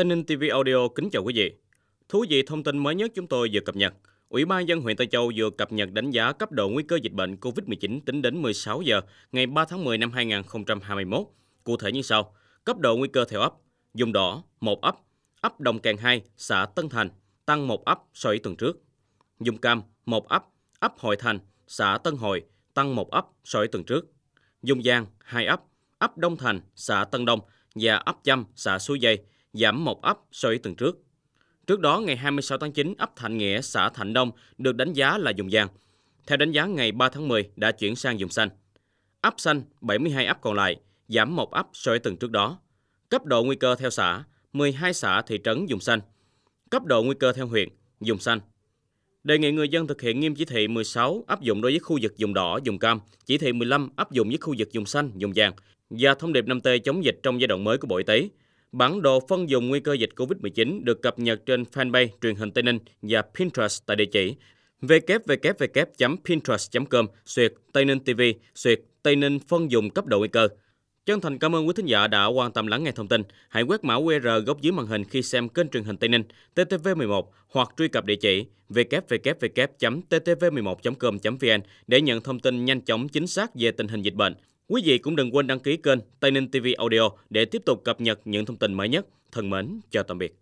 Tây Ninh TV Audio kính chào quý vị. Thú vị thông tin mới nhất chúng tôi vừa cập nhật. Ủy ban dân huyện Tây Châu vừa cập nhật đánh giá cấp độ nguy cơ dịch bệnh COVID-19 tính đến 16 giờ ngày 3 tháng 10 năm 2021. Cụ thể như sau: cấp độ nguy cơ theo ấp, vùng đỏ 1 ấp, ấp Đồng Càng 2, xã Tân Thành tăng 1 ấp so với tuần trước. Vùng cam 1 ấp, ấp Hội Thành, xã Tân Hội tăng 1 ấp so với tuần trước. Vùng vàng 2 ấp, ấp Đông Thành, xã Tân Đông và ấp Chăm, xã Suối Dây giảm một ấp so với tuần trước. Trước đó, ngày 26 tháng 9, ấp Thạnh Nghĩa, xã Thạnh Đông được đánh giá là dùng vàng. Theo đánh giá ngày 3 tháng 10 đã chuyển sang dùng xanh. Ấp xanh 72 ấp còn lại, giảm một ấp so với tuần trước đó. Cấp độ nguy cơ theo xã, 12 xã thị trấn dùng xanh. Cấp độ nguy cơ theo huyện, dùng xanh. Đề nghị người dân thực hiện nghiêm chỉ thị 16 áp dụng đối với khu vực dùng đỏ, dùng cam, chỉ thị 15 áp dụng với khu vực dùng xanh, dùng vàng và thông điệp 5T chống dịch trong giai đoạn mới của Bộ Y tế Bản đồ phân vùng nguy cơ dịch COVID-19 được cập nhật trên fanpage truyền hình Tây Ninh và Pinterest tại địa chỉ www.pinterest.com xuyệt Tây Ninh TV xuyệt Tây Ninh phân vùng cấp độ nguy cơ. Chân thành cảm ơn quý thính giả đã quan tâm lắng nghe thông tin. Hãy quét mã QR góc dưới màn hình khi xem kênh truyền hình Tây Ninh TTV11 hoặc truy cập địa chỉ www.ttv11.com.vn để nhận thông tin nhanh chóng chính xác về tình hình dịch bệnh. Quý vị cũng đừng quên đăng ký kênh Tây Ninh TV Audio để tiếp tục cập nhật những thông tin mới nhất. Thân mến, chào tạm biệt.